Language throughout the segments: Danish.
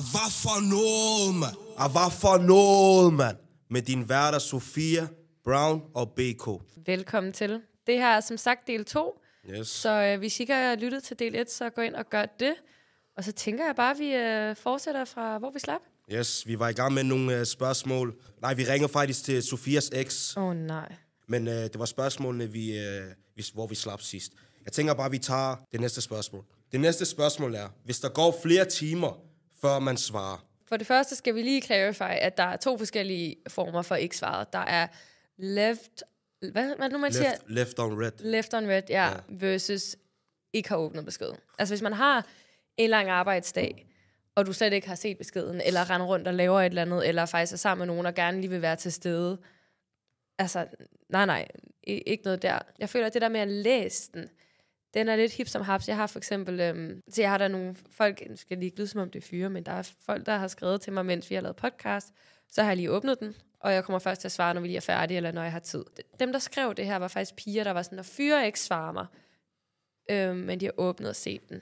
hvad for noget, mand? Og hvad for noget, mand? Med din værter Sofia, Brown og BK. Velkommen til. Det her er som sagt del 2. Yes. Så øh, hvis I ikke har lyttet til del 1, så gå ind og gør det. Og så tænker jeg bare, at vi øh, fortsætter fra, hvor vi slap. Yes, vi var i gang med nogle øh, spørgsmål. Nej, vi ringer faktisk til Sofias eks. Åh oh, nej. Men øh, det var spørgsmålene, vi, øh, hvor vi slap sidst. Jeg tænker bare, at vi tager det næste spørgsmål. Det næste spørgsmål er, hvis der går flere timer, før man svarer? For det første skal vi lige clarify, at der er to forskellige former for ikke-svaret. Der er left... Hvad, hvad nu, man left, siger? Left on red. Left on red, ja, ja. Versus ikke har åbnet beskeden. Altså, hvis man har en lang arbejdsdag, og du slet ikke har set beskeden, eller render rundt og laver et eller andet, eller faktisk er sammen med nogen, og gerne lige vil være til stede. Altså, nej, nej, ikke noget der. Jeg føler, at det der med at læse den, den er lidt hip som haps. Jeg har for eksempel, øhm, så jeg har der nogle folk, jeg skal lige lyde som om det er fyre, men der er folk, der har skrevet til mig, mens vi har lavet podcast, så har jeg lige åbnet den, og jeg kommer først til at svare, når vi lige er færdige, eller når jeg har tid. Dem, der skrev det her, var faktisk piger, der var sådan, at fyre ikke svarer mig, øhm, men de har åbnet og set den.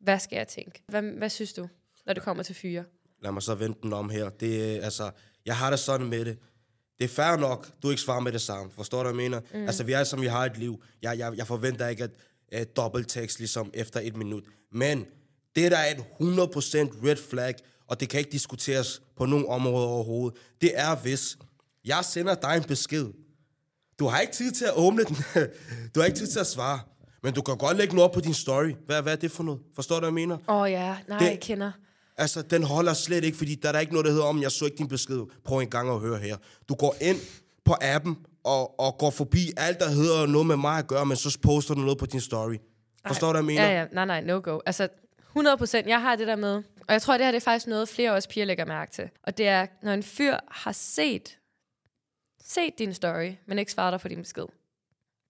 Hvad skal jeg tænke? Hvad, hvad synes du, når det kommer til fyre? Lad mig så vente den om her. Det, altså, jeg har det sådan med det det er fair nok, du ikke svarer med det samme. Forstår du, hvad jeg mener? Mm. Altså, vi er som vi har et liv. Jeg, jeg, jeg forventer ikke, at øh, dobbelttekst ligesom efter et minut. Men det, der er et 100% red flag, og det kan ikke diskuteres på nogen områder overhovedet, det er, hvis jeg sender dig en besked. Du har ikke tid til at åbne den. du har ikke tid til at svare. Men du kan godt lægge noget op på din story. Hvad, hvad er det for noget? Forstår du, hvad jeg mener? Åh oh, ja, nej, det, jeg kender. Altså, den holder slet ikke, fordi der er ikke noget, der hedder om, jeg så ikke din besked. Prøv en gang at høre her. Du går ind på appen, og, og går forbi alt, der hedder noget med mig at gøre, men så poster du noget på din story. Forstår du, hvad jeg mener? Ja, ja. Nej, nej, no-go. Altså, 100 procent. Jeg har det der med, og jeg tror, det her det er faktisk noget, flere års piger lægger mærke til. Og det er, når en fyr har set, set din story, men ikke svarer dig på din besked.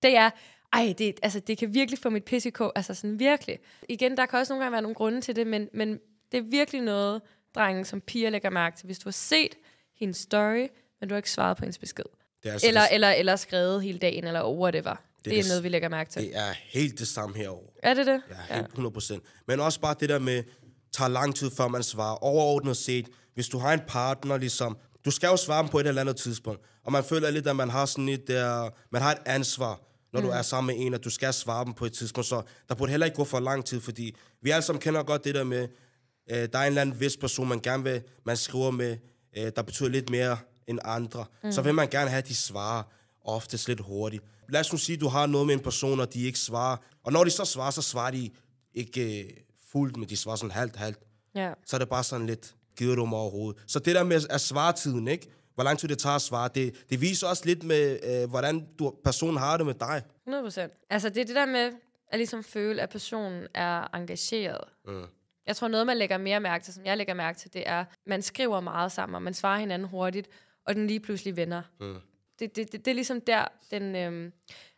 Det er, ej, det, altså, det kan virkelig få mit pis i Altså sådan virkelig. Igen, der kan også nogle gange være nogle grunde til det, men, men det er virkelig noget, drengen, som piger lægger mærke til. Hvis du har set hendes story, men du har ikke svaret på hendes besked det altså, er eller, eller, eller skrevet hele dagen, eller whatever. Det, det er det, noget, vi lægger mærke til. Det er helt det samme herovre. Er det det? Ja, helt ja. 100 procent. Men også bare det der med, tager lang tid, før man svarer. Overordnet set, hvis du har en partner, ligesom, du skal jo svare dem på et eller andet tidspunkt. Og man føler lidt, at man har sådan et, der, man har et ansvar, når mm. du er sammen med en, at du skal svare dem på et tidspunkt. Så der burde heller ikke gå for lang tid, fordi vi alle sammen kender godt det der med, uh, der er en eller anden vis person, man gerne vil, man skriver med, uh, der betyder lidt mere end andre, mm. så vil man gerne have, at de svarer oftest lidt hurtigt. Lad os nu sige, at du har noget med en person, og de ikke svarer. Og når de så svarer, så svarer de ikke øh, fuldt, men de svarer sådan halvt, halvt. Yeah. Så er det bare sådan lidt, gider du mig overhovedet? Så det der med at tiden, ikke? hvor lang tid det tager at svare, det, det viser også lidt med, øh, hvordan du, personen har det med dig. 100%. Altså det er det der med at ligesom føle, at personen er engageret. Mm. Jeg tror noget, man lægger mere mærke til, som jeg lægger mærke til, det er, man skriver meget sammen, og man svarer hinanden hurtigt og den lige pludselig vender. Mm. Det, det, det, det er ligesom der, den... Øhm,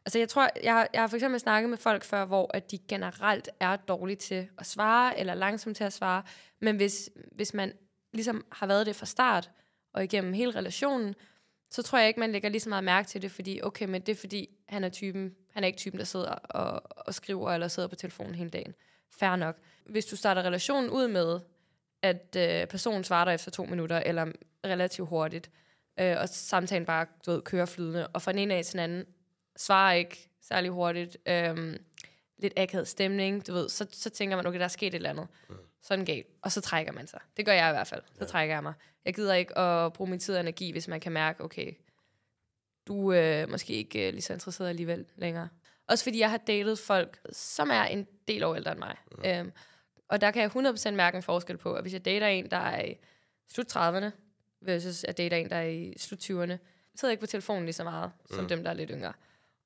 altså jeg tror, jeg, har, jeg har for eksempel snakket med folk før, hvor at de generelt er dårlige til at svare, eller langsomt til at svare, men hvis, hvis man ligesom har været det fra start, og igennem hele relationen, så tror jeg ikke, man lægger lige så meget mærke til det, fordi, okay, men det er fordi, han er typen, han er ikke typen, der sidder og, og skriver eller sidder på telefonen hele dagen. Fær nok. Hvis du starter relationen ud med, at øh, personen svarer dig efter to minutter, eller relativt hurtigt, øh, og samtalen bare du ved, kører flydende. Og fra den ene af til den anden, svarer ikke særlig hurtigt, øh, lidt akavet stemning, du ved, så, så tænker man, okay, der er sket et eller andet. Mm. Sådan galt. Og så trækker man sig. Det gør jeg i hvert fald. Så ja. trækker jeg mig. Jeg gider ikke at bruge min tid og energi, hvis man kan mærke, okay, du er øh, måske ikke øh, lige så interesseret alligevel længere. Også fordi jeg har datet folk, som er en del år ældre end mig. Mm. Øhm, og der kan jeg 100% mærke en forskel på, at hvis jeg dater en, der er i slut 30'erne, versus at date en, der er i sluttyverne, sidder ikke på telefonen lige så meget, som mm. dem, der er lidt yngre.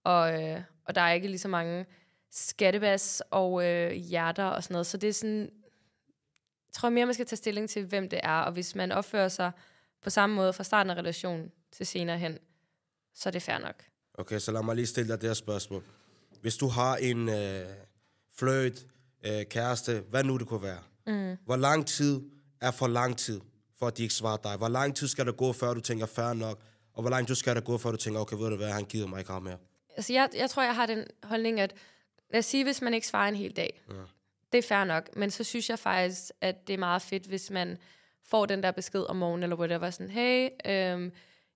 Og, øh, og der er ikke lige så mange skattebas og øh, hjerter og sådan noget. Så det er sådan, jeg tror mere, man skal tage stilling til, hvem det er. Og hvis man opfører sig på samme måde fra starten af relationen til senere hen, så er det fair nok. Okay, så lad mig lige stille dig det her spørgsmål. Hvis du har en øh, fløjt, øh, kæreste, hvad nu det kunne være, mm. hvor lang tid er for lang tid? for at de ikke svarer dig? Hvor lang tid skal der gå, før du tænker, færre nok? Og hvor lang tid skal der gå, før du tænker, okay, ved du hvad, han gider mig ikke ham mere? Altså, jeg, jeg tror, jeg har den holdning, at lad os sige, hvis man ikke svarer en hel dag, ja. det er fair nok, men så synes jeg faktisk, at det er meget fedt, hvis man får den der besked om morgenen, eller whatever, sådan, hey, øhm,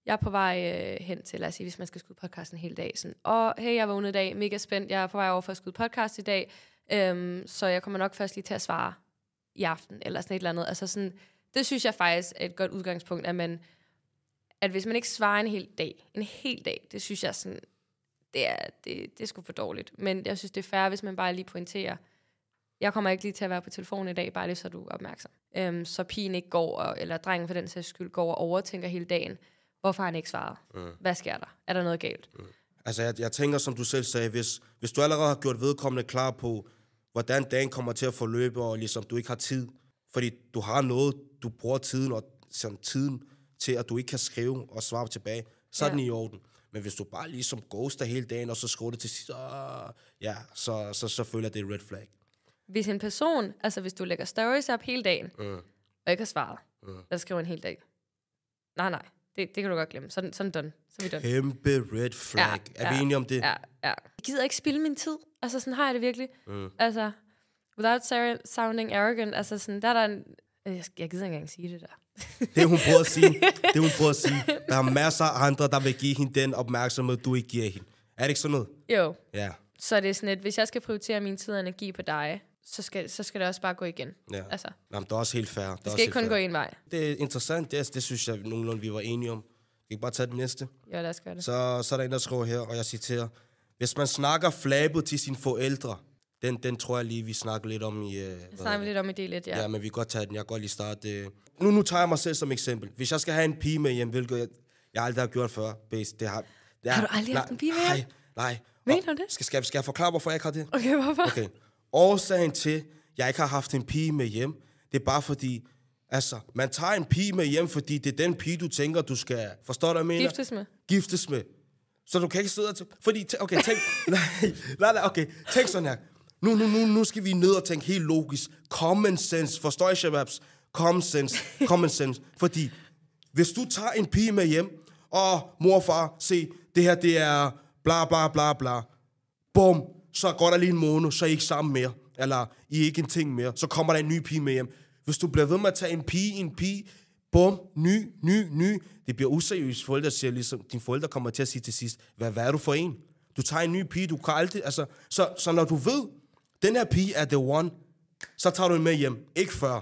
jeg er på vej øh, hen til, lad os sige, hvis man skal skyde podcasten hele dag, sådan, og oh, hey, jeg vågnede i dag, mega spændt, jeg er på vej over for at skyde podcast i dag, øhm, så jeg kommer nok først lige til at svare i aften, eller sådan et eller andet. Altså sådan, det synes jeg faktisk er et godt udgangspunkt, at man at hvis man ikke svarer en hel dag, en hel dag, det synes jeg sådan, det er, det, det er sgu for dårligt. Men jeg synes, det er fair, hvis man bare lige pointerer, jeg kommer ikke lige til at være på telefonen i dag, bare lige så du er opmærksom. Øhm, så pigen ikke går, og, eller drengen for den sags skyld, går og overtænker hele dagen, hvorfor han ikke svarer. Mm. Hvad sker der? Er der noget galt? Mm. Altså, jeg, jeg tænker, som du selv sagde, hvis, hvis du allerede har gjort vedkommende klar på, hvordan dagen kommer til at forløbe, og ligesom du ikke har tid, fordi du har noget, du bruger tiden, og sådan, tiden til, at du ikke kan skrive og svare tilbage, så ja. er den i orden. Men hvis du bare ligesom ghoster hele dagen, og så skriver det til sidst, ja, så, så, så føler det er red flag. Hvis en person, altså hvis du lægger stories op hele dagen, mm. og ikke har svaret, mm. eller skriver en hel dag, nej, nej, det, det kan du godt glemme. Sådan, sådan done. Så vi done. Kæmpe red flag. Ja, er ja, vi enige om det? Ja, ja. Jeg gider ikke spille min tid. Altså, sådan har jeg det virkelig. Mm. Altså, without sounding arrogant, altså sådan, der er der en Øh, jeg, jeg gider ikke engang sige det der. Det hun prøver at sige, det hun prøver at sige, der er masser af andre, der vil give hende den opmærksomhed, du ikke giver hende. Er det ikke sådan noget? Jo. Ja. Så det er sådan lidt, hvis jeg skal prioritere min tid og energi på dig, så skal, så skal det også bare gå igen. Ja. Altså. Jamen, det er også helt fair. Det, det skal ikke kun fair. gå en vej. Det er interessant, det, det synes jeg nogenlunde, vi var enige om. Vi kan bare tage det næste. Ja, lad os gøre det. Så, så er der en, der skriver her, og jeg citerer. Hvis man snakker flabet til sine forældre, den, den tror jeg lige, vi snakker lidt om i... Øh, snakker vi lidt om i det lidt, ja. Ja, men vi kan godt tage den. Jeg kan godt lige starte... Uh. Nu, nu tager jeg mig selv som eksempel. Hvis jeg skal have en pige med hjem, hvilket jeg, jeg aldrig har gjort før, base, det har... Det er, har du aldrig nej, haft en pige med Nej, nej. Mener du det? Skal, skal, skal jeg forklare, hvorfor jeg ikke har det? Okay, hvorfor? Okay. Årsagen til, at jeg ikke har haft en pige med hjem, det er bare fordi, altså, man tager en pige med hjem, fordi det er den pige, du tænker, du skal, forstår du, hvad jeg mener? Giftes med. Giftes med. Så du kan ikke sidde og... Fordi, okay, tænk... nej, nej, okay, tænk sådan her. Nu, nu, nu, nu skal vi ned og tænke helt logisk. Common sense. Forstår jeg, shababs? Common sense. Common sense. Fordi hvis du tager en pige med hjem, og mor og far, se, det her det er bla bla bla bla. Bum, så går der lige en måned, så er I ikke sammen mere. Eller I er ikke en ting mere. Så kommer der en ny pige med hjem. Hvis du bliver ved med at tage en pige, en pige, bum, ny, ny, ny. Det bliver useriøst. Forældre siger ligesom, din forældre kommer til at sige til sidst, hvad, hvad er du for en? Du tager en ny pige, du kan aldrig, altså, så, så når du ved, den her pige er the one, så tager du hende med hjem. Ikke før.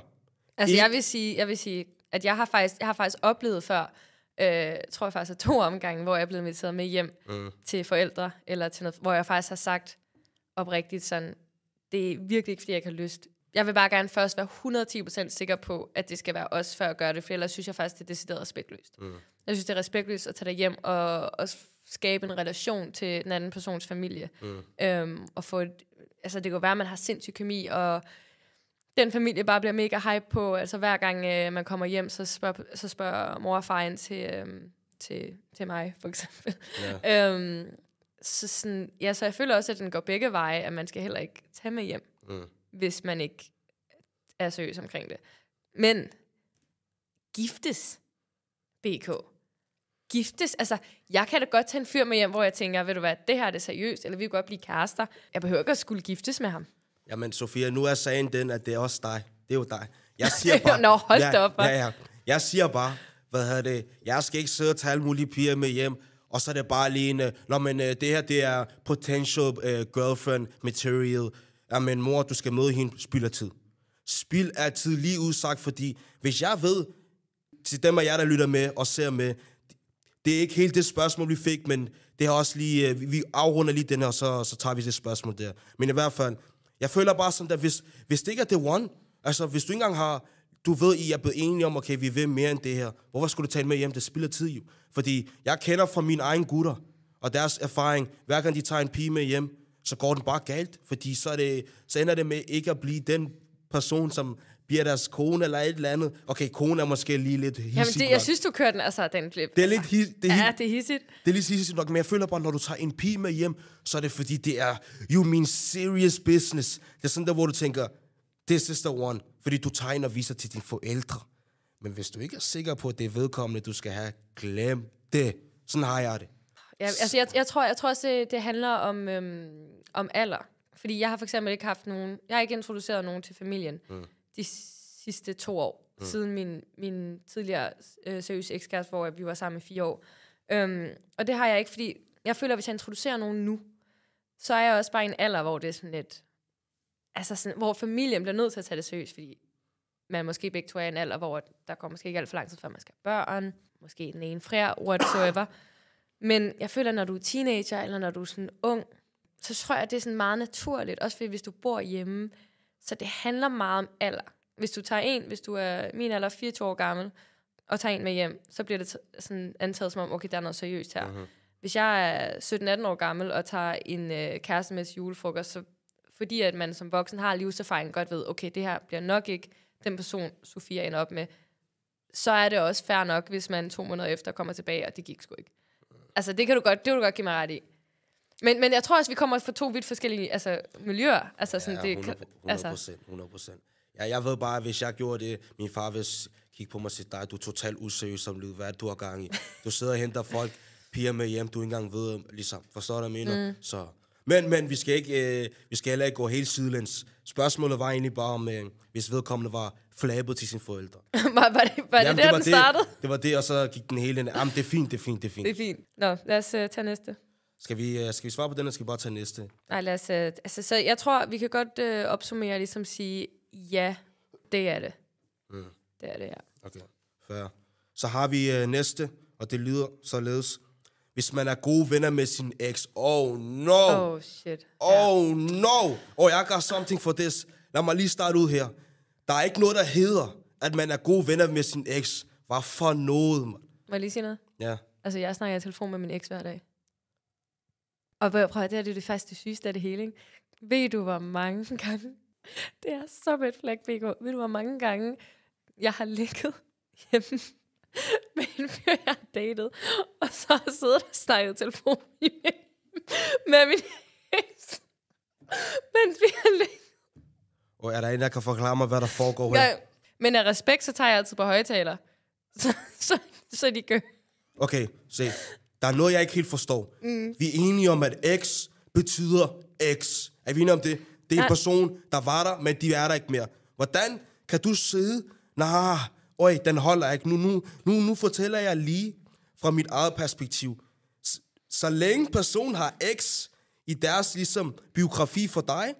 Altså, ikke. jeg vil sige, jeg vil sige at jeg har faktisk, jeg har faktisk oplevet før, øh, tror jeg faktisk er to omgange, hvor jeg er blevet inviteret med hjem mm. til forældre, eller til noget, hvor jeg faktisk har sagt oprigtigt sådan, det er virkelig ikke, fordi jeg ikke har lyst. Jeg vil bare gerne først være 110% sikker på, at det skal være os, før jeg gør det, for ellers synes jeg faktisk, det er decideret respektløst. Mm. Jeg synes, det er respektløst at tage dig hjem og, og skabe en relation til den anden persons familie, mm. øhm, og få et altså det kan være, at man har sindssyg kemi, og den familie bare bliver mega hype på. Altså hver gang øh, man kommer hjem, så spørger, så spørger mor og far ind til, øh, til, til mig, for eksempel. Ja. øhm, så, sådan, ja, så jeg føler også, at den går begge veje, at man skal heller ikke tage med hjem, mm. hvis man ikke er seriøs omkring det. Men giftes BK giftes. Altså, jeg kan da godt tage en fyr med hjem, hvor jeg tænker, ved du hvad, det her er det seriøst, eller vi vil godt blive kærester. Jeg behøver ikke at skulle giftes med ham. Jamen, Sofia, nu er sagen den, at det er også dig. Det er jo dig. Jeg siger bare... Nå, hold ja, op. Ja, ja. Jeg siger bare, hvad hedder det, jeg skal ikke sidde og tage alle mulige piger med hjem, og så er det bare lige en, øh, Nå, men øh, det her, det er potential uh, girlfriend material. Jamen, mor, du skal møde hende, spilder tid. Spild er tid, lige udsagt, fordi hvis jeg ved, til dem af jer, der lytter med og ser med, det er ikke helt det spørgsmål, vi fik, men det er også lige, øh, vi afrunder lige den her, og så, så tager vi det spørgsmål der. Men i hvert fald, jeg føler bare sådan, at hvis, hvis det ikke er the one, altså hvis du ikke engang har, du ved, I er blevet enige om, okay, vi vil mere end det her. Hvorfor skulle du tage med hjem? Det spiller tid jo. Fordi jeg kender fra mine egne gutter, og deres erfaring, hver gang de tager en pige med hjem, så går den bare galt, fordi så, er det, så ender det med ikke at blive den person, som bliver deres kone eller et eller andet. Okay, kone er måske lige lidt hissig. Jamen, det, jeg synes, du kører den, altså, den klip. Det er lidt altså, his, det er, ja, det er hissigt. Det er lidt hissigt nok, men jeg føler bare, når du tager en pige med hjem, så er det fordi, det er, you mean serious business. Det er sådan der, hvor du tænker, this is the one. Fordi du tegner viser til dine forældre. Men hvis du ikke er sikker på, at det er vedkommende, du skal have, glem det. Sådan har jeg det. Ja, altså, jeg, jeg, tror, jeg tror også, det handler om, øhm, om alder. Fordi jeg har for eksempel ikke haft nogen... Jeg har ikke introduceret nogen til familien. Mm de sidste to år, mm. siden min, min tidligere øh, seriøse ekskæreste, hvor vi var sammen i fire år. Øhm, og det har jeg ikke, fordi jeg føler, at hvis jeg introducerer nogen nu, så er jeg også bare i en alder, hvor det er sådan lidt... Altså sådan, hvor familien bliver nødt til at tage det seriøst, fordi man måske begge to er i en alder, hvor der går måske ikke alt for lang tid, før man skal have børn, måske den ene frær, whatsoever. Men jeg føler, når du er teenager, eller når du er sådan ung, så tror jeg, det er sådan meget naturligt. Også fordi, hvis du bor hjemme, så det handler meget om alder. Hvis du tager en, hvis du er min alder, 24 år gammel, og tager en med hjem, så bliver det sådan antaget som om, okay, der er noget seriøst her. Mm-hmm. Hvis jeg er 17-18 år gammel og tager en øh, kæreste med til julefrokost, så fordi at man som voksen har livserfaring, godt ved, okay, det her bliver nok ikke den person, Sofia ender op med, så er det også fair nok, hvis man to måneder efter kommer tilbage, og det gik sgu ikke. Altså, det kan du godt, det vil du godt give mig ret i. Men, men jeg tror også, vi kommer fra to vidt forskellige altså, miljøer. Altså, sådan, ja, 100 altså- procent, 100 procent. Ja, jeg ved bare, at hvis jeg gjorde det, min far vil kigge på mig og sige, dig, du er totalt useriøs som liv. Hvad du har gang i? Du sidder og henter folk, piger med hjem, du ikke engang ved, ligesom. Forstår du, mener? Mm. Så. Men, men vi, skal ikke, øh, vi skal heller ikke gå helt sidelæns. Spørgsmålet var egentlig bare, om øh, hvis vedkommende var flabet til sine forældre. var, var det, var Jamen, det der, det var den startede? Det, det var det, og så gik den hele... Jamen, det er fint, det er fint, det er fint. Det er fint. Nå, lad os øh, tage næste. Skal vi, øh, skal vi svare på den, eller skal vi bare tage næste? Nej, lad os... Øh, altså, så jeg tror, vi kan godt øh, opsummere og ligesom sige, ja, det er det. Mm. Det er det, ja. Okay, fair. Så har vi øh, næste, og det lyder således. Hvis man er gode venner med sin ex. Oh no! Oh shit. Oh yeah. no! Oh, jeg got something for this. Lad mig lige starte ud her. Der er ikke noget, der hedder, at man er gode venner med sin ex. Hvad for noget, man. Må jeg lige sige noget? Ja. Altså, jeg snakker i telefon med min ex hver dag. Og prøv at det er det faktisk det sygeste af det hele. Ikke? Ved du, hvor mange gange... Det er så et flag, BK. Ved du, hvor mange gange jeg har ligget hjemme med en fyr, jeg har datet, og så har siddet og snakket telefon i med min hæs. mens vi har ligget. Og er der en, der kan forklare mig, hvad der foregår her? Ja, men af respekt, så tager jeg altid på højtaler. Så, så, så de gør. Okay, se. Der er noget, jeg ikke helt forstår. Mm. Vi er enige om, at X betyder X. Er vi enige om det? Det er en person, der var der, men de er der ikke mere. Hvordan kan du sidde? Nej, øj, den holder ikke. Nu, nu, nu, nu fortæller jeg lige fra mit eget perspektiv. Så, så længe personen har X i deres ligesom, biografi for dig,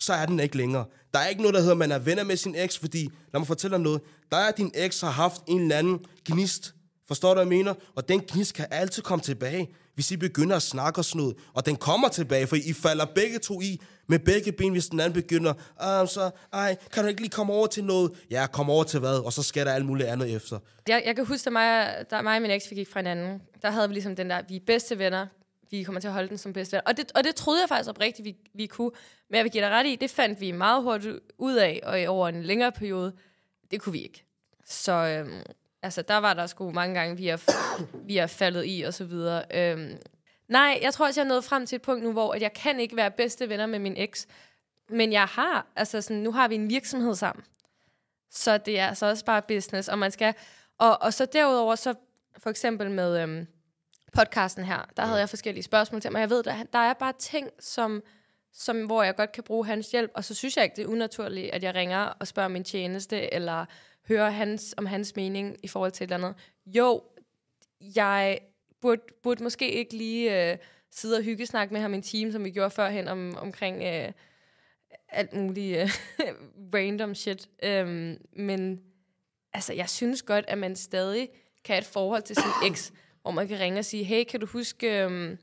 så er den ikke længere. Der er ikke noget, der hedder, at man er venner med sin eks, fordi, lad mig fortælle dig noget, der er, at din eks har haft en eller anden gnist Forstår du, hvad jeg mener? Og den gnist kan altid komme tilbage, hvis I begynder at snakke og sådan noget. Og den kommer tilbage, for I falder begge to i med begge ben, hvis den anden begynder. Ah, så, ej, kan du ikke lige komme over til noget? Ja, kom over til hvad? Og så skal der alt muligt andet efter. Jeg, jeg kan huske, at mig, der, mig og min eks, vi gik fra hinanden. Der havde vi ligesom den der, vi er bedste venner. Vi kommer til at holde den som bedste venner. Og det, og det troede jeg faktisk oprigtigt, vi, vi kunne. Men jeg vil give dig ret i, det fandt vi meget hurtigt ud af, og over en længere periode. Det kunne vi ikke. Så øhm, Altså, der var der sgu mange gange, vi er, vi er faldet i, og så videre. Øhm, nej, jeg tror også, jeg er nået frem til et punkt nu, hvor at jeg kan ikke være bedste venner med min eks, men jeg har, altså sådan, nu har vi en virksomhed sammen. Så det er altså også bare business, og man skal... Og, og så derudover, så for eksempel med øhm, podcasten her, der havde jeg forskellige spørgsmål til mig. Jeg ved, der, der er bare ting, som, som, hvor jeg godt kan bruge hans hjælp, og så synes jeg ikke, det er unaturligt, at jeg ringer og spørger min tjeneste, eller høre hans, om hans mening i forhold til et eller andet. Jo, jeg burde, burde måske ikke lige øh, sidde og hygge snakke med ham i en time, som vi gjorde førhen om, omkring øh, alt muligt øh, random shit. Øhm, men altså, jeg synes godt, at man stadig kan have et forhold til sin eks, hvor man kan ringe og sige, hey, kan du huske, øhm,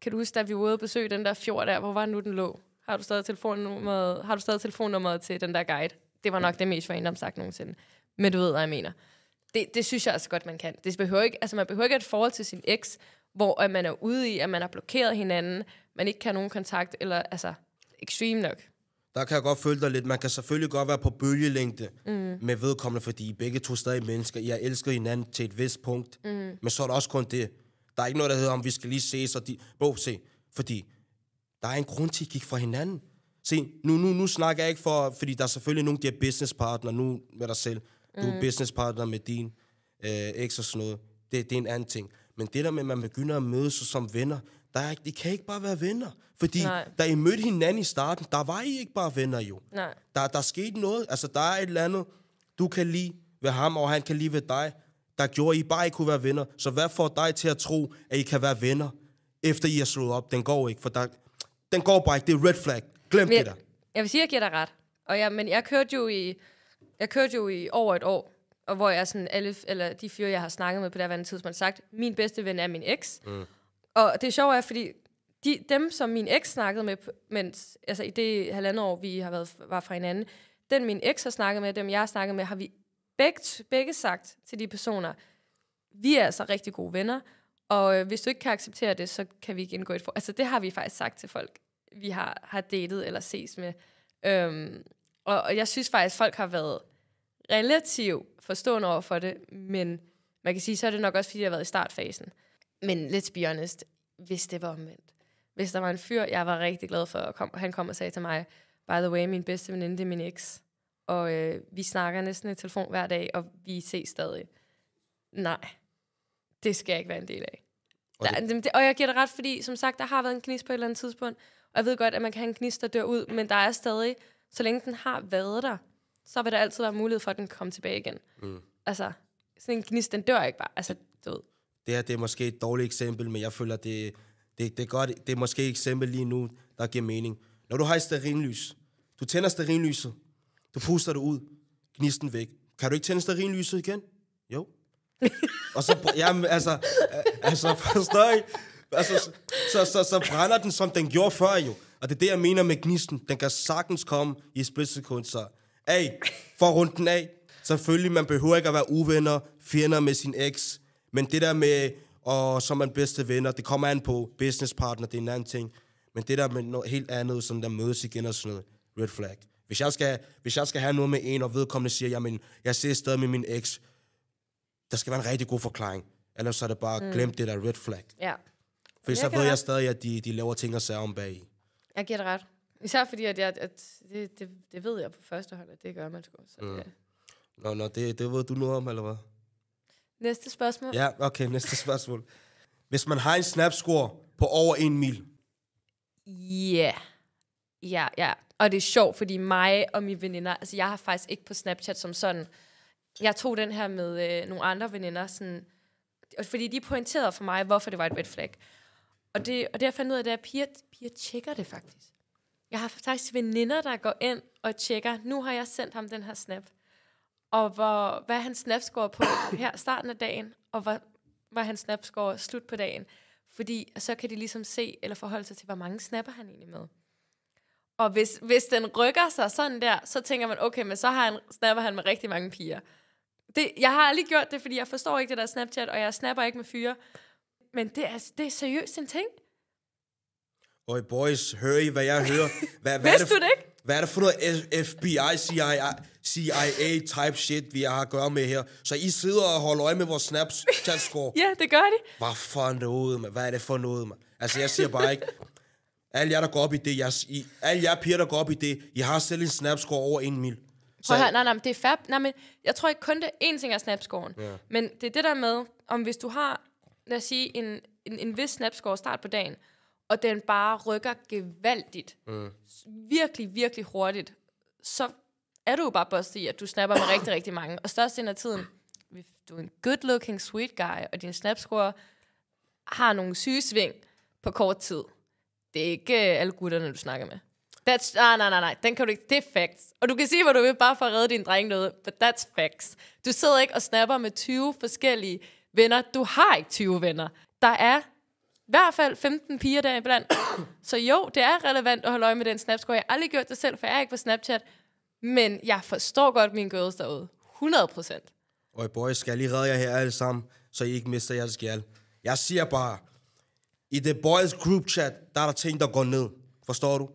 kan du huske, da vi var ude og besøge den der fjord der, hvor var nu den lå? Har du stadig telefonnummeret, har du stadig telefonnummeret til den der guide? Det var nok det mest random-sagt nogensinde. Men du ved, hvad jeg mener. Det, det synes jeg altså godt, man kan. Det behøver ikke, altså, man behøver ikke et forhold til sin eks, hvor at man er ude i, at man har blokeret hinanden, man ikke kan have nogen kontakt, eller altså, ekstrem nok. Der kan jeg godt føle dig lidt. Man kan selvfølgelig godt være på bølgelængde mm. med vedkommende, fordi I begge to stadig mennesker. I elsker hinanden til et vist punkt. Mm. Men så er der også kun det. Der er ikke noget, der hedder, om vi skal lige ses. Og de... Bro, se. Fordi der er en grund til, at I gik fra hinanden. Se, nu, nu, nu snakker jeg ikke for, fordi der er selvfølgelig nogen, der er businesspartner nu med dig selv. Du er mm. businesspartner med din øh, eks og sådan noget. Det, det er en anden ting. Men det der med, at man begynder at sig som venner, der er, det kan ikke bare være venner. Fordi Nej. da I mødte hinanden i starten, der var I ikke bare venner jo. Nej. Der, der skete noget. Altså, der er et eller andet, du kan lide ved ham, og han kan lide ved dig, der gjorde, at I bare ikke kunne være venner. Så hvad får dig til at tro, at I kan være venner, efter I har slået op? Den går ikke, for der, den går bare ikke. Det er red flag. Glem men, det der. Jeg vil sige, at jeg giver dig ret. Og ja, men jeg kørte jo i, jeg kørte jo i over et år, og hvor jeg sådan, alle, eller de fyre, jeg har snakket med på det andet tidspunkt, sagt, min bedste ven er min eks. Mm. Og det sjove er, fordi de, dem, som min eks snakkede med, mens, altså i det halvandet år, vi har været, var fra hinanden, den min eks har snakket med, dem jeg har snakket med, har vi begge, begge sagt til de personer, vi er altså rigtig gode venner, og øh, hvis du ikke kan acceptere det, så kan vi ikke indgå et for... Altså det har vi faktisk sagt til folk vi har, har datet eller ses med. Øhm, og, og jeg synes faktisk, folk har været relativt forstående over for det, men man kan sige, så er det nok også, fordi jeg har været i startfasen. Men let's be honest, hvis det var omvendt. Hvis der var en fyr, jeg var rigtig glad for, og kom, han kom og sagde til mig, by the way, min bedste veninde, det er min eks. Og øh, vi snakker næsten i telefon hver dag, og vi ses stadig. Nej, det skal jeg ikke være en del af. Og, det... der, det, og jeg giver det ret, fordi som sagt, der har været en knis på et eller andet tidspunkt, og jeg ved godt, at man kan have en gnist, der dør ud, men der er stadig, så længe den har været der, så vil der altid være mulighed for, at den kommer tilbage igen. Mm. Altså, sådan en gnist, den dør ikke bare. Altså, du ved. Det her, det er måske et dårligt eksempel, men jeg føler, det, det, det, er, godt, det er måske et eksempel lige nu, der giver mening. Når du har et sterinlys, du tænder sterinlyset, du puster det ud, gnisten væk. Kan du ikke tænde sterinlyset igen? Jo. og så, jamen, altså, altså forstår I? Altså, så, så, så, så brænder den, som den gjorde før jo. Og det er det, jeg mener med gnisten. Den kan sagtens komme i et splitsekund, så... Hey, for runden af. Selvfølgelig, man behøver ikke at være uvenner, fjender med sin eks. Men det der med, og så er man bedste venner, det kommer an på businesspartner, det er en anden ting. Men det der med noget helt andet, som der mødes igen og sådan noget, red flag. Hvis jeg skal, hvis jeg skal have noget med en, og vedkommende siger, jamen, jeg ser stadig med min eks, der skal være en rigtig god forklaring. Ellers er det bare, mm. glem det der red flag. Ja. Yeah. For jeg så ved jeg stadig, at de, de laver ting og sager om bag Jeg giver det ret. Især fordi, at, jeg, at det, det, det, ved jeg på første hånd, at det gør man sgu. Så, mm. ja. Nå, nå det, det ved du noget om, eller hvad? Næste spørgsmål. Ja, okay, næste spørgsmål. Hvis man har en snapscore på over en mil. Ja. Yeah. Ja, ja. Og det er sjovt, fordi mig og mine veninder, altså jeg har faktisk ikke på Snapchat som sådan, jeg tog den her med øh, nogle andre veninder, sådan, fordi de pointerede for mig, hvorfor det var et red flag. Og det, og det jeg fandt ud af, det er, at piger, piger tjekker det faktisk. Jeg har faktisk veninder, der går ind og tjekker, nu har jeg sendt ham den her snap. Og hvor, hvad han snapscore på her starten af dagen, og hvor, hvad han snapscore slut på dagen. Fordi så kan de ligesom se eller forholde sig til, hvor mange snapper han egentlig med. Og hvis, hvis den rykker sig sådan der, så tænker man, okay, men så har han, snapper han med rigtig mange piger. Det, jeg har aldrig gjort det, fordi jeg forstår ikke det der Snapchat, og jeg snapper ikke med fyre. Men det er, det er seriøst en ting. Oj, boys, hør I, hvad jeg hører? Hvad, hvad Vidste er det, du det ikke? Hvad er det for noget FBI, CIA, CIA-type shit, vi har at gøre med her? Så I sidder og holder øje med vores snaps chat score? ja, det gør de. Hvad for noget, man? Hvad er det for noget, man? Altså, jeg siger bare ikke... Alle jer, der går op i det, jeg, I, alle jer piger, der går op i det, I har selv en snapscore over en mil. Så... Prøv at høre, nej, nej, men det er fab. Nej, men jeg tror ikke kun det. En ting er snapscoren. Ja. Men det er det der med, om hvis du har lad os sige, en, en, en vis snapscore start på dagen, og den bare rykker gevaldigt, mm. virkelig, virkelig hurtigt, så er du jo bare bustet i, at du snapper med rigtig, rigtig mange. Og størst af tiden, du er en good looking sweet guy, og din snapscore har nogle syge sving på kort tid. Det er ikke øh, alle gutterne, du snakker med. That's, nej, ah, nej, nej, nej, den kan du ikke. Det er facts. Og du kan sige, hvad du vil, bare for at redde din dreng noget. But that's facts. Du sidder ikke og snapper med 20 forskellige venner. Du har ikke 20 venner. Der er i hvert fald 15 piger der iblandt. Så jo, det er relevant at holde øje med den Snapscore. Jeg har aldrig gjort det selv, for jeg er ikke på Snapchat. Men jeg forstår godt mine girls derude. 100 procent. Og boys, skal jeg lige redde jer her alle sammen, så I ikke mister jeres skjald. Jeg siger bare, i The Boys group chat, der er der ting, der går ned. Forstår du?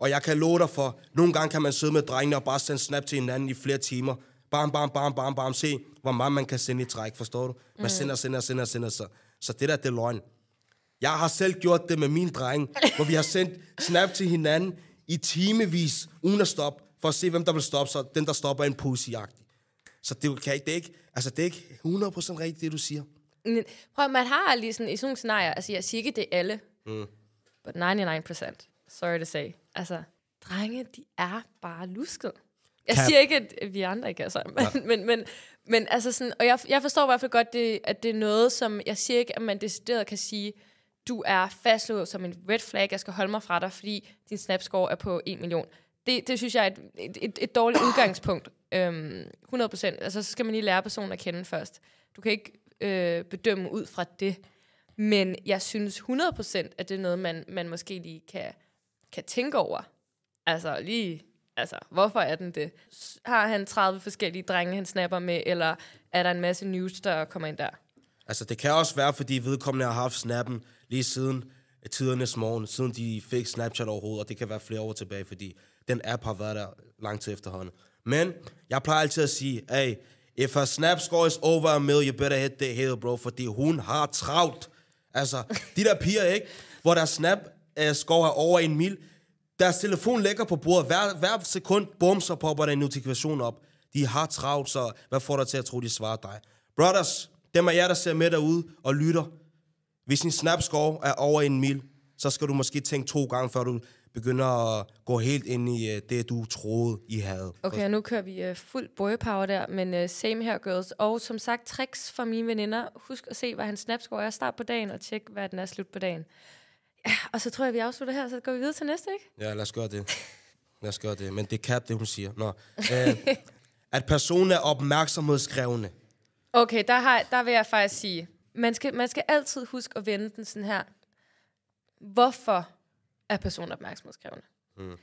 Og jeg kan love dig for, nogle gange kan man sidde med drengene og bare sende snap til hinanden i flere timer, Bam, bam, bam, bam, bam. Se, hvor meget man kan sende i træk, forstår du? Man mm. sender, sender, sender, sender. Så, så det der, det er løgn. Jeg har selv gjort det med min dreng, hvor vi har sendt snap til hinanden i timevis, uden at stoppe, for at se, hvem der vil stoppe, så den, der stopper, er en pussy -agtig. Så det, kan ikke, det, er ikke, altså, det er ikke 100% rigtigt, det du siger. Men, prøv, man har lige sådan, i sådan nogle scenarier, altså jeg siger ikke, det er alle, mm. but 99%, sorry to say. Altså, drenge, de er bare lusket. Jeg kan... siger ikke, at vi andre ikke er sammen, men, ja. men, men, men altså sådan, og jeg, jeg forstår i hvert fald godt, det, at det er noget, som jeg siger ikke, at man decideret kan sige, du er fastlåst som en red flag, jeg skal holde mig fra dig, fordi din snapscore er på 1 million. Det, det synes jeg er et, et, et, et dårligt udgangspunkt. Øhm, 100 procent. Altså, så skal man lige lære personen at kende først. Du kan ikke øh, bedømme ud fra det. Men jeg synes 100 procent, at det er noget, man, man måske lige kan, kan tænke over. Altså lige Altså, hvorfor er den det? Har han 30 forskellige drenge, han snapper med, eller er der en masse news, der kommer ind der? Altså, det kan også være, fordi vedkommende har haft snappen lige siden tidernes morgen, siden de fik Snapchat overhovedet, og det kan være flere år tilbage, fordi den app har været der lang tid efterhånden. Men jeg plejer altid at sige, hey, if her snap score is over a million, you better hit the hill, bro, fordi hun har travlt. Altså, de der piger, ikke? Hvor der snap øh, score er over en mil, deres telefon ligger på bordet. Hver, hver sekund, bum, så popper der en notifikation op. De har travlt, så hvad får dig til at tro, de svarer dig? Brothers, dem af jer, der ser med derude og lytter, hvis din snapscore er over en mil, så skal du måske tænke to gange, før du begynder at gå helt ind i uh, det, du troede, I havde. Okay, nu kører vi uh, fuld boy power der, men uh, same her girls. Og som sagt, tricks for mine veninder. Husk at se, hvad hans snapscore er start på dagen, og tjek, hvad den er slut på dagen. Ja, og så tror jeg, vi afslutter her, så går vi videre til næste, ikke? Ja, lad os gøre det. Lad os gøre det. Men det kært, det, hun siger. Nå. Æ, øh, at personen er opmærksomhedskrævende. Okay, der, har, der vil jeg faktisk sige, man skal, man skal altid huske at vende den sådan her. Hvorfor er personen opmærksomhedskrævende? Mm.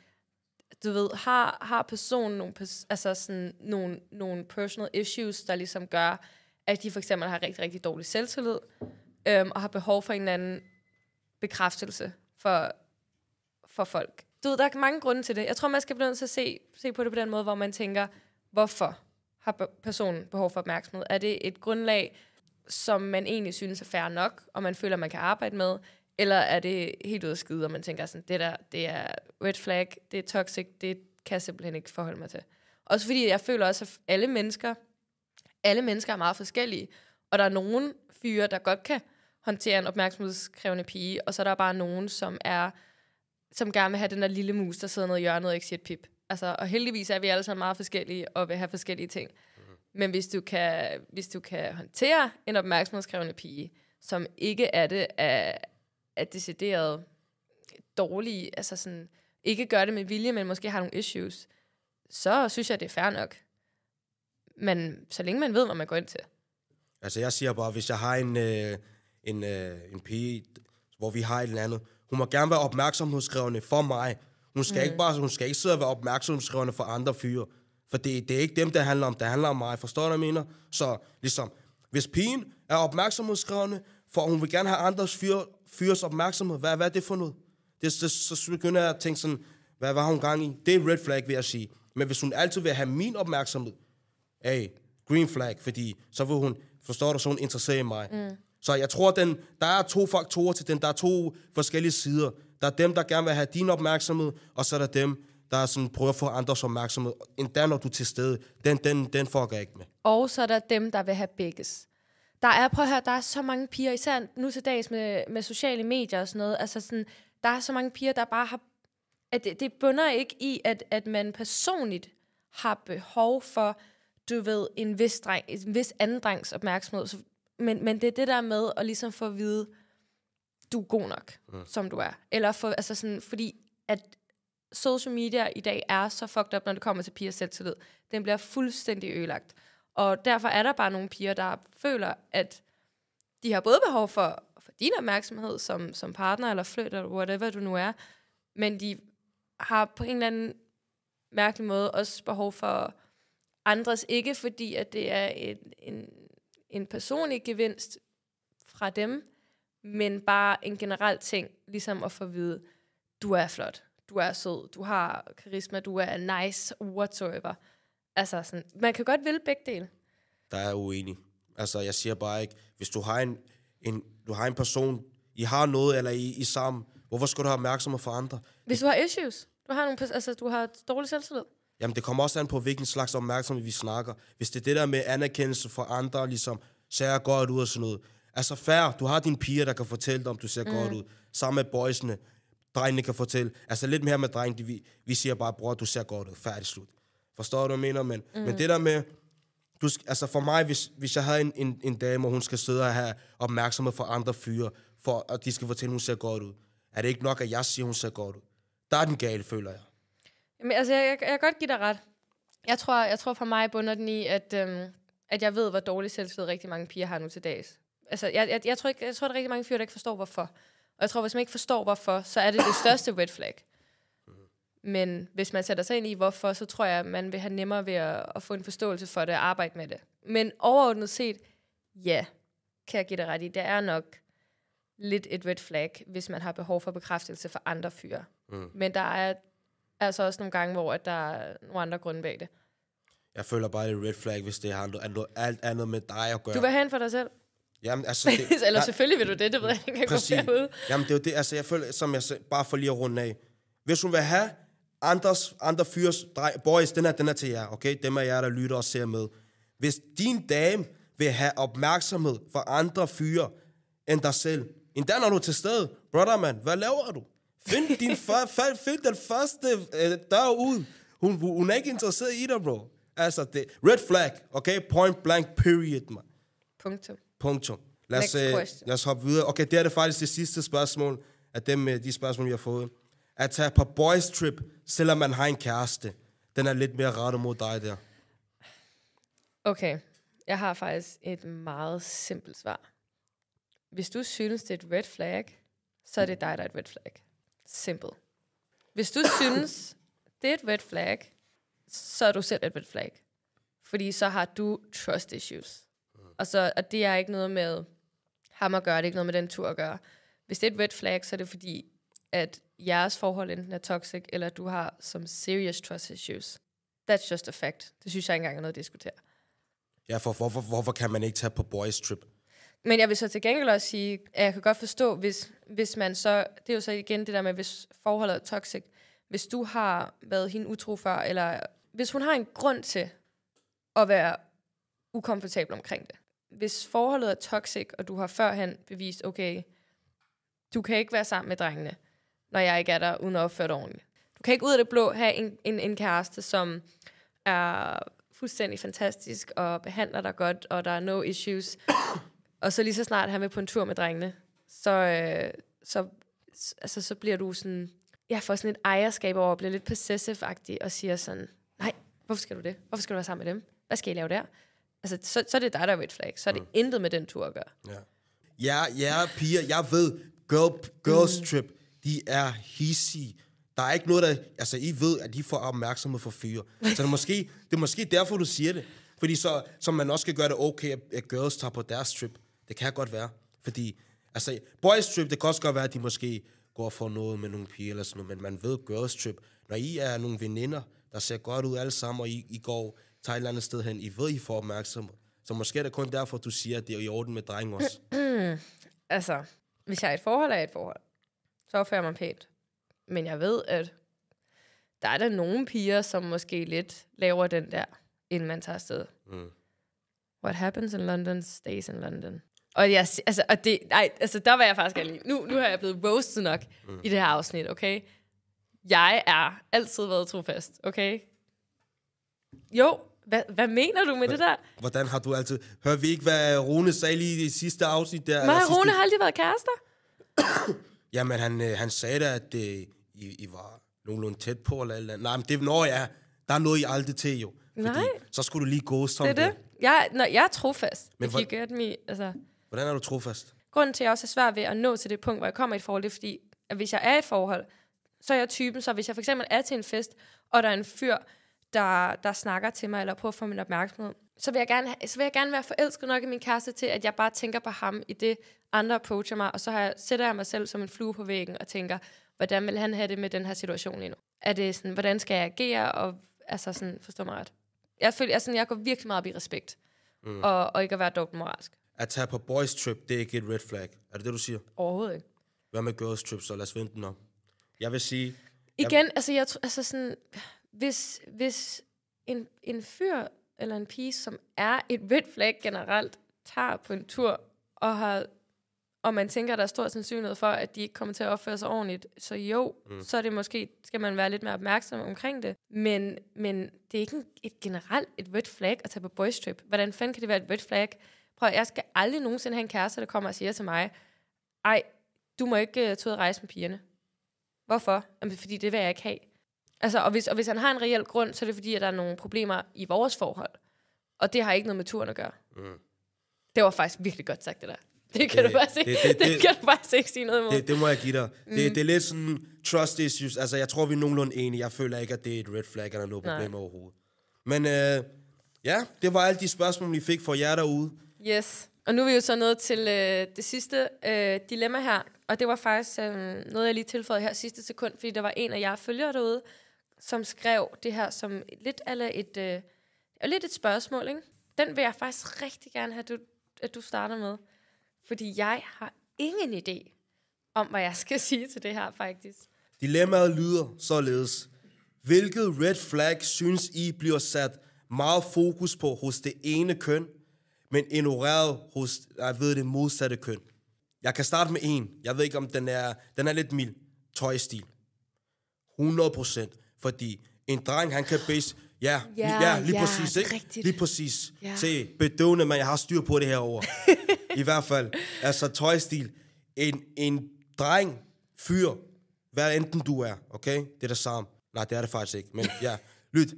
Du ved, har, har personen nogle, altså sådan, nogle, nogle personal issues, der ligesom gør, at de for eksempel har rigtig, rigtig dårlig selvtillid, øhm, og har behov for en anden bekræftelse for, for folk. Du ved, der er mange grunde til det. Jeg tror, man skal blive nødt til at se, se på det på den måde, hvor man tænker, hvorfor har personen behov for opmærksomhed? Er det et grundlag, som man egentlig synes er fair nok, og man føler, man kan arbejde med? Eller er det helt ud af skide, og man tænker sådan, det der, det er red flag, det er toxic, det kan jeg simpelthen ikke forholde mig til. Også fordi jeg føler også, at alle mennesker, alle mennesker er meget forskellige, og der er nogen fyre, der godt kan håndtere en opmærksomhedskrævende pige, og så er der bare nogen, som er som gerne vil have den der lille mus, der sidder nede i hjørnet og ikke siger et pip. Altså, og heldigvis er vi alle sammen meget forskellige og vil have forskellige ting. Mm. Men hvis du, kan, hvis du kan håndtere en opmærksomhedskrævende pige, som ikke er det af, af decideret dårlige, altså sådan, ikke gør det med vilje, men måske har nogle issues, så synes jeg, det er fair nok. Men så længe man ved, hvad man går ind til. Altså jeg siger bare, hvis jeg har en, øh, en, øh, en pige, hvor vi har et eller andet. Hun må gerne være opmærksomhedskrævende for mig. Hun skal, mm. ikke bare, hun skal ikke sidde og være opmærksomhedskrævende for andre fyre. For det, det er ikke dem, det handler om. Det handler om mig. Forstår du, hvad jeg mener? Så ligesom, hvis pigen er opmærksomhedskrævende, for hun vil gerne have andres fyre, fyres opmærksomhed, hvad, hvad er det for noget? Det, det, så, så begynder jeg at tænke sådan, hvad, hvad har hun gang i? Det er red flag, vil jeg sige. Men hvis hun altid vil have min opmærksomhed, hey, green flag, fordi så vil hun, forstår du, så hun interesserer mig. Mm. Så jeg tror, den, der er to faktorer til den. Der er to forskellige sider. Der er dem, der gerne vil have din opmærksomhed, og så er der dem, der sådan prøver at få andres opmærksomhed, endda når du er til stede. Den, den, den fucker jeg ikke med. Og så er der dem, der vil have begges. Der er, prøv at høre, der er så mange piger, især nu til dags med, med sociale medier og sådan noget, altså sådan, der er så mange piger, der bare har, at det, det bunder ikke i, at, at man personligt har behov for, du ved, en vis, dreng, en vis anden drengs opmærksomhed. Så men, men det er det der med at ligesom få at vide, du er god nok, mm. som du er. Eller for, altså sådan, fordi at social media i dag er så fucked up, når det kommer til piger selvtillid. Den bliver fuldstændig ødelagt. Og derfor er der bare nogle piger, der føler, at de har både behov for, for din opmærksomhed som, som partner eller fløjt eller whatever du nu er, men de har på en eller anden mærkelig måde også behov for andres ikke, fordi at det er en, en en personlig gevinst fra dem, men bare en generel ting, ligesom at få at vide, du er flot, du er sød, du har karisma, du er nice, whatsoever. Altså sådan, man kan godt vælge begge dele. Der er uenig. Altså, jeg siger bare ikke, hvis du har en, en, du har en person, I har noget, eller I, I sammen, hvorfor skal du have opmærksomhed for andre? Hvis du har issues, du har, nogle, altså, du har dårlig selvtillid, Jamen, det kommer også an på, hvilken slags opmærksomhed vi snakker. Hvis det er det der med anerkendelse for andre, ligesom, ser jeg godt ud og sådan noget. Altså fair, du har dine piger, der kan fortælle dig, om du ser mm. godt ud. Sammen med boysene, drengene kan fortælle. Altså lidt mere med drengene, vi, vi siger bare, bror, du ser godt ud, færdig slut. Forstår du, hvad jeg mener? Men, mm. men det der med, du, altså for mig, hvis, hvis jeg havde en, en, en dame, og hun skal sidde og have opmærksomhed for andre fyre, for at de skal fortælle, at hun ser godt ud, er det ikke nok, at jeg siger, at hun ser godt ud? Der er den gale, føler jeg. Jamen, altså, jeg, jeg, jeg kan godt give dig ret. Jeg tror, jeg tror for mig bunder den i, at, øhm, at jeg ved, hvor dårlig selvtillid rigtig mange piger har nu til dags. Altså, jeg, jeg, jeg, tror, ikke, jeg tror, der er rigtig mange fyre, der ikke forstår, hvorfor. Og jeg tror, hvis man ikke forstår, hvorfor, så er det det største red flag. Men hvis man sætter sig ind i, hvorfor, så tror jeg, at man vil have nemmere ved at, at få en forståelse for det og arbejde med det. Men overordnet set, ja, kan jeg give dig ret i. Det er nok lidt et red flag, hvis man har behov for bekræftelse for andre fyre. Mm. Men der er altså også nogle gange, hvor at der er nogle andre grunde bag det. Jeg føler bare, det er red flag, hvis det har noget, noget, alt andet med dig at gøre. Du vil have en for dig selv? Jamen, altså... Det, Eller selvfølgelig vil du det, det ved jeg ikke, jeg præcis. Gå Jamen, det er jo det, altså, jeg føler, som jeg bare for lige at runde af. Hvis hun vil have andres, andre fyres, drej, boys, den her, den er til jer, okay? Dem af jer, der lytter og ser med. Hvis din dame vil have opmærksomhed for andre fyre end dig selv, endda når du er til stede, brother man, hvad laver du? Find, din far, fa- find den første øh, dør ud. Hun, hun er ikke interesseret i dig, bro. Altså, det, red flag, okay? Point blank, period, man. Punktum. Punktum. Lad os, øh, lad os hoppe videre. Okay, det er det faktisk det sidste spørgsmål af dem, øh, de spørgsmål, vi har fået. At tage på boys trip, selvom man har en kæreste. Den er lidt mere rettet mod dig der. Okay, jeg har faktisk et meget simpelt svar. Hvis du synes, det er et red flag, så er det dig, der er et red flag. Simple. Hvis du synes, det er et red flag, så er du selv et red flag. Fordi så har du trust issues. Og, så, og det er ikke noget med ham at gøre, det er ikke noget med den tur at gøre. Hvis det er et red flag, så er det fordi, at jeres forhold enten er toxic, eller du har som serious trust issues. That's just a fact. Det synes jeg ikke engang er noget at diskutere. Ja, for hvorfor, hvorfor kan man ikke tage på boys trip? Men jeg vil så til gengæld også sige, at jeg kan godt forstå, hvis hvis man så, det er jo så igen det der med, hvis forholdet er toxic, hvis du har været hende utro før, eller hvis hun har en grund til at være ukomfortabel omkring det. Hvis forholdet er toxic, og du har førhen bevist, okay, du kan ikke være sammen med drengene, når jeg ikke er der, uden at opføre det ordentligt. Du kan ikke ud af det blå have en, en, en kæreste, som er fuldstændig fantastisk og behandler dig godt, og der er no issues. og så lige så snart han vil på en tur med drengene, så, øh, så, altså, så bliver du sådan, jeg får sådan et ejerskab over, bliver lidt possessive-agtig og siger sådan, nej, hvorfor skal du det? Hvorfor skal du være sammen med dem? Hvad skal I lave der? Altså, så, så er det dig, der er red flag. Så er det mm. intet med den tur at gøre. Ja, ja, ja piger, jeg ved, girl, girls mm. trip, de er hissy. Der er ikke noget, der... Altså, I ved, at de får opmærksomhed for fyre. Så det er, måske, det er måske derfor, du siger det. Fordi så, så man også skal gøre det okay, at girls tager på deres trip. Det kan godt være. Fordi Altså, boys trip, det kan også godt være, at de måske går for noget med nogle piger eller sådan noget, men man ved girls trip. Når I er nogle veninder, der ser godt ud alle sammen, og I, I går et eller andet sted hen, I ved, I får opmærksomhed. Så måske er det kun derfor, du siger, at det er i orden med drenge også. altså, hvis jeg er et forhold, er et forhold. Så opfører man pænt. Men jeg ved, at der er der nogle piger, som måske lidt laver den der, inden man tager afsted. Mm. What happens in London, stays in London. Og, jeg, altså, og det, nej, altså, der var jeg faktisk lige. Nu, nu har jeg blevet roasted nok mm. i det her afsnit, okay? Jeg er altid været trofast, okay? Jo, hvad, hvad mener du med H- det der? Hvordan har du altid... Hør vi ikke, hvad Rune sagde lige i det sidste afsnit der? Nej, og Rune sidste... har aldrig været kærester. Jamen, han, øh, han sagde da, at det, øh, I, I var nogenlunde tæt på, eller, eller Nej, men det når jeg... Der er noget, I aldrig til, jo. Fordi Nej. så skulle du lige gå som det. Er det. det. Jeg, når jeg er trofast, men if for... you get me, altså... Hvordan er du trofast? Grunden til, at jeg også er svær ved at nå til det punkt, hvor jeg kommer i et forhold, det er fordi, at hvis jeg er i et forhold, så er jeg typen, så hvis jeg for eksempel er til en fest, og der er en fyr, der, der snakker til mig, eller prøver at få min opmærksomhed, så vil, jeg gerne, så vil jeg gerne være forelsket nok i min kæreste til, at jeg bare tænker på ham i det, andre approacher mig, og så har jeg, sætter jeg mig selv som en flue på væggen og tænker, hvordan vil han have det med den her situation lige nu? Er det sådan, hvordan skal jeg agere, og altså sådan, forstår mig ret. Jeg føler, jeg, sådan, jeg går virkelig meget op i respekt, mm. og, og ikke at være dobbeltmoralsk at tage på boys trip, det er ikke et red flag. Er det det, du siger? Overhovedet ikke. Hvad med girls trip, så lad os vente den om. Jeg vil sige... Igen, jeg... altså, jeg, altså sådan, hvis, hvis en, en fyr eller en pige, som er et red flag generelt, tager på en tur og har og man tænker, at der er stor sandsynlighed for, at de ikke kommer til at opføre sig ordentligt, så jo, mm. så er det måske, skal man være lidt mere opmærksom omkring det. Men, men det er ikke en, et generelt et red flag at tage på boys trip. Hvordan fanden kan det være et red flag, prøv jeg skal aldrig nogensinde have en kæreste, der kommer og siger til mig, ej, du må ikke uh, tage ud rejse med pigerne. Hvorfor? Jamen, fordi det vil jeg ikke have. Altså, og, hvis, og hvis han har en reel grund, så er det fordi, at der er nogle problemer i vores forhold. Og det har ikke noget med turen at gøre. Mm. Det var faktisk virkelig godt sagt, det der. Det kan, det, du, faktisk ikke, det, det, det, kan du faktisk ikke sige noget imod. Det, det må jeg give dig. Mm. Det, det er lidt sådan trust issues. Altså, jeg tror, vi er nogenlunde enige. Jeg føler ikke, at det er et red flag, eller noget problem overhovedet. Men øh, ja, det var alle de spørgsmål, vi fik fra jer derude. Yes. Og nu er vi jo så nået til øh, det sidste øh, dilemma her, og det var faktisk øh, noget, jeg lige tilføjede her sidste sekund, fordi der var en af jer følgere derude, som skrev det her som lidt eller et, øh, lidt et spørgsmål. Ikke? Den vil jeg faktisk rigtig gerne have, du, at du starter med, fordi jeg har ingen idé om, hvad jeg skal sige til det her faktisk. Dilemmaet lyder således. Hvilket red flag synes I bliver sat meget fokus på hos det ene køn, men ignoreret hos, jeg ved det, modsatte køn. Jeg kan starte med en. Jeg ved ikke, om den er, den er lidt mild. Tøjstil. 100 procent. Fordi en dreng, han kan base... Ja, ja, ja, lige ja, præcis, ikke? Rigtigt. Lige præcis. Ja. Se, bedøvende, men jeg har styr på det her over. I hvert fald. Altså tøjstil. En, en dreng, fyr, hvad enten du er, okay? Det er det samme. Nej, det er det faktisk ikke, men ja. Lyt,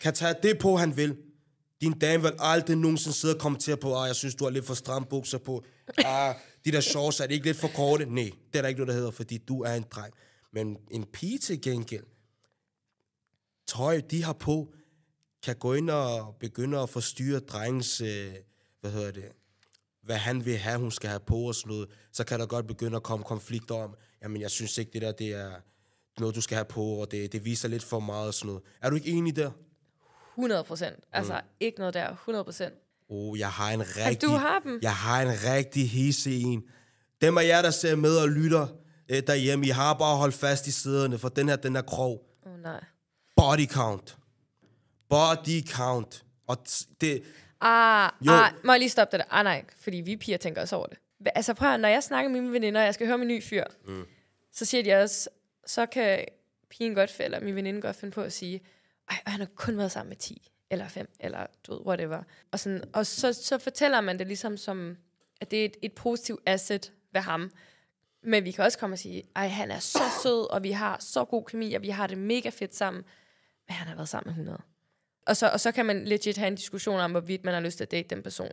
kan tage det på, han vil din dame vil aldrig nogensinde sidde og kommentere på, at ah, jeg synes, du har lidt for stram bukser på. Ah, de der shorts, er det ikke lidt for korte? Nej, det er der ikke noget, der hedder, fordi du er en dreng. Men en pige til gengæld, tøj, de har på, kan gå ind og begynde at forstyrre drengens, øh, hvad hedder det, hvad han vil have, hun skal have på og sådan noget, så kan der godt begynde at komme konflikter om, jamen jeg synes ikke, det der, det er noget, du skal have på, og det, det viser lidt for meget og sådan noget. Er du ikke enig der? 100 procent. Altså, mm. ikke noget der, 100 procent. Oh, jeg har en rigtig... At du har dem? Jeg har en rigtig hisse en. Dem af jer, der ser med og lytter eh, derhjemme, I har bare holdt fast i sæderne, for den her, den er krog. Oh, nej. Body count. Body count. Og det... Ah, jo. ah, må jeg lige stoppe det der? Ah, nej, fordi vi piger tænker også over det. Altså prøv at, når jeg snakker med mine veninder, og jeg skal høre min ny fyr, mm. så siger de også, så kan pigen godt, eller min veninde godt finde på at sige, ej, han har kun været sammen med 10, eller 5, eller du ved, whatever. Og, sådan, og så, så fortæller man det ligesom som, at det er et, et positivt asset ved ham. Men vi kan også komme og sige, ej, han er så sød, og vi har så god kemi, og vi har det mega fedt sammen. Men han har været sammen med 100. Og så, og så kan man legit have en diskussion om, hvorvidt man har lyst til at date den person.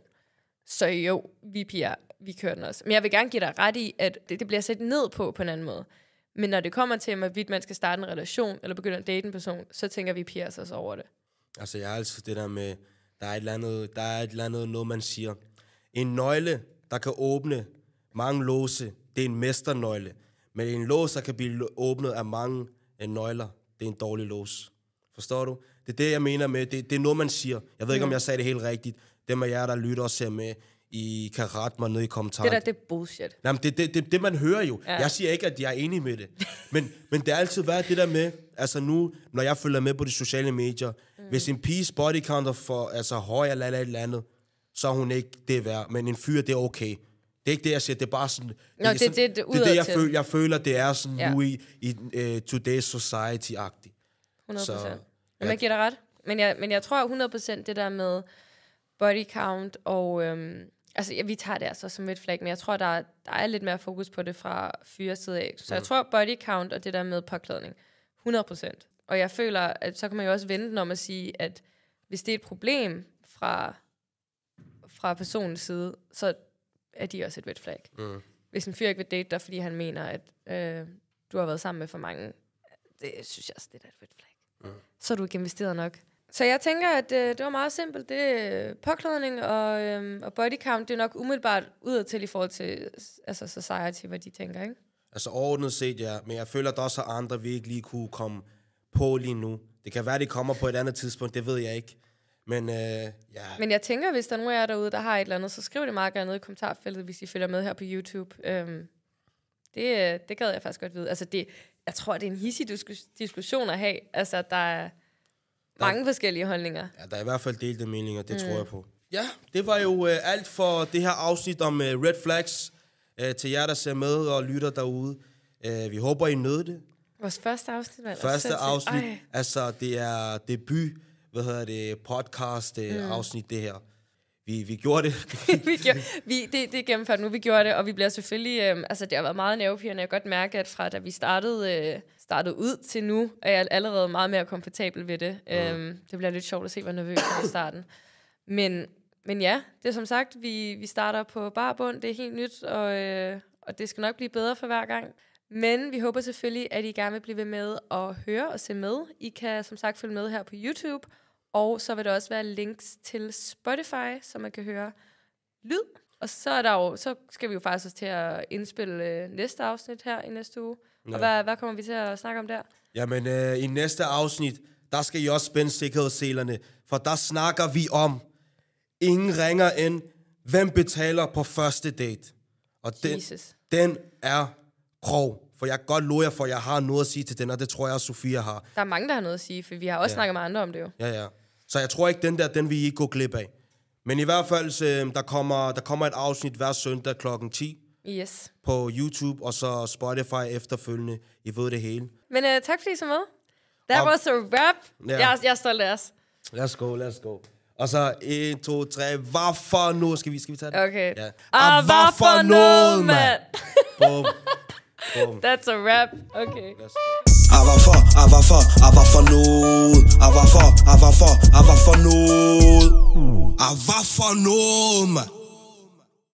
Så jo, vi piger, vi kører den også. Men jeg vil gerne give dig ret i, at det, det bliver sat ned på på en anden måde. Men når det kommer til, hvorvidt man skal starte en relation, eller begynde at date en person, så tænker vi piger altså os over det. Altså, jeg er altså det der med, der er et eller andet, der er et eller andet, noget man siger. En nøgle, der kan åbne mange låse, det er en mesternøgle. Men en lås, der kan blive åbnet af mange øh, nøgler, det er en dårlig lås. Forstår du? Det er det, jeg mener med, det, det er noget, man siger. Jeg ved ikke, om mm. jeg sagde det helt rigtigt. Dem af jer, der lytter og ser med, i kan rette mig ned i kommentarerne. Det der, det er bullshit. Nej, men det det, det, det, man hører jo. Ja. Jeg siger ikke, at jeg er enig med det. Men, men det er altid været det der med, altså nu, når jeg følger med på de sociale medier, mm. hvis en piges body counter for altså, høj eller et eller andet, så er hun ikke det værd. Men en fyr, det er okay. Det er ikke det, jeg siger. Det er bare sådan... Nå, det, er sådan, det, det, det, det, er det jeg, føler, jeg føler, det er sådan ja. nu i, i uh, today's society-agtigt. 100%. Så, ja. Jamen, jeg giver dig ret. Men jeg, men jeg tror 100% det der med body count og... Øhm, altså ja, vi tager det altså som et flag, men jeg tror, der, er, der er lidt mere fokus på det fra fyre side af. Så mm. jeg tror, body count og det der med påklædning, 100 procent. Og jeg føler, at så kan man jo også vente om at sige, at hvis det er et problem fra, fra personens side, så er de også et red flag. Mm. Hvis en fyr ikke vil date dig, fordi han mener, at øh, du har været sammen med for mange, det synes jeg også, det er et red flag. Mm. Så er du ikke investeret nok. Så jeg tænker, at øh, det var meget simpelt. Det øh, påklædning og, øh, og bodycount, det er nok umiddelbart udadtil i forhold til altså society, hvad de tænker, ikke? Altså overordnet set, ja. Men jeg føler, at der også er andre, vi ikke lige kunne komme på lige nu. Det kan være, det kommer på et andet tidspunkt, det ved jeg ikke. Men, øh, ja. Men jeg tænker, hvis der nu er derude, der har et eller andet, så skriv det meget gerne ned i kommentarfeltet, hvis I følger med her på YouTube. Øhm, det, øh, det gad jeg faktisk godt vide. Altså, det, jeg tror, det er en hissig diskussion at have. Altså, der er der, Mange forskellige holdninger. Ja, der er i hvert fald delte meninger, det mm. tror jeg på. Ja, det var jo øh, alt for det her afsnit om øh, Red Flags. Øh, til jer, der ser med og lytter derude. Øh, vi håber, I nød det. Vores første afsnit, var Første afsnit. Øj. Altså, det er debut, hvad hedder det, podcast øh, mm. afsnit, det her vi, vi gjorde det. vi, gjorde, vi, det. Det er gennemført nu, vi gjorde det, og vi bliver selvfølgelig... Øh, altså, det har været meget nervepirrende. Jeg kan godt mærke, at fra da vi startede, øh, startede ud til nu, er jeg allerede meget mere komfortabel ved det. Mm. Øh, det bliver lidt sjovt at se, hvor nervøs jeg er i starten. Men, men ja, det er som sagt, vi, vi starter på barbund. Det er helt nyt, og, øh, og det skal nok blive bedre for hver gang. Men vi håber selvfølgelig, at I gerne vil blive ved med at høre og se med. I kan som sagt følge med her på YouTube, og så vil der også være links til Spotify, så man kan høre lyd. Og så, er der jo, så skal vi jo faktisk også til at indspille øh, næste afsnit her i næste uge. Ja. Og hvad, hvad kommer vi til at snakke om der? Jamen, øh, i næste afsnit, der skal I også spænde sikkerhedsselerne, for der snakker vi om, ingen ringer end, hvem betaler på første date. Og den, Jesus. den er grov. For jeg kan godt love jer for, at jeg har noget at sige til den, og det tror jeg, at Sofia har. Der er mange, der har noget at sige, for vi har også ja. snakket med andre om det jo. Ja, ja. Så jeg tror ikke, den der, den vil I ikke gå glip af. Men i hvert fald, så, øhm, der kommer, der kommer et afsnit hver søndag kl. 10. Yes. På YouTube og så Spotify efterfølgende. I ved det hele. Men uh, tak fordi I så med. That og, was a wrap. Ja. Jeg, jeg er stolt af os. Let's go, let's go. Og så 1, 2, 3. Hvorfor nu? Skal vi, skal vi tage det? Okay. Ja. Ah, hvorfor, hvorfor nu, mand? Man? That's a wrap. Okay.